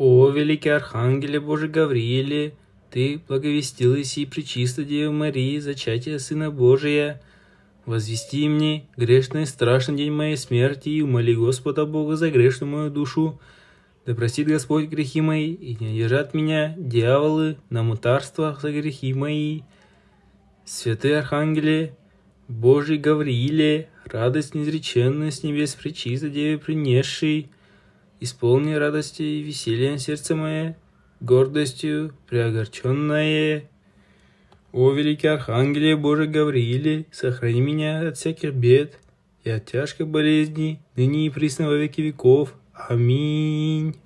«О, великий архангеле Божий Гаврииле, ты благовестил и сей пречисто Деве Марии, зачатие Сына Божия, возвести мне грешный страшный день моей смерти и умоли Господа Бога за грешную мою душу, да простит Господь грехи мои, и не одержат меня дьяволы на мутарствах за грехи мои. Святые архангеле, Божий Гаврииле, радость незреченная с небес причиста Деве принесший, исполни радости и веселья сердце мое, гордостью приогорченное. О, великий архангеле Боже Гаврииле, сохрани меня от всяких бед и от тяжкой болезни, ныне и присно во веки веков. Аминь.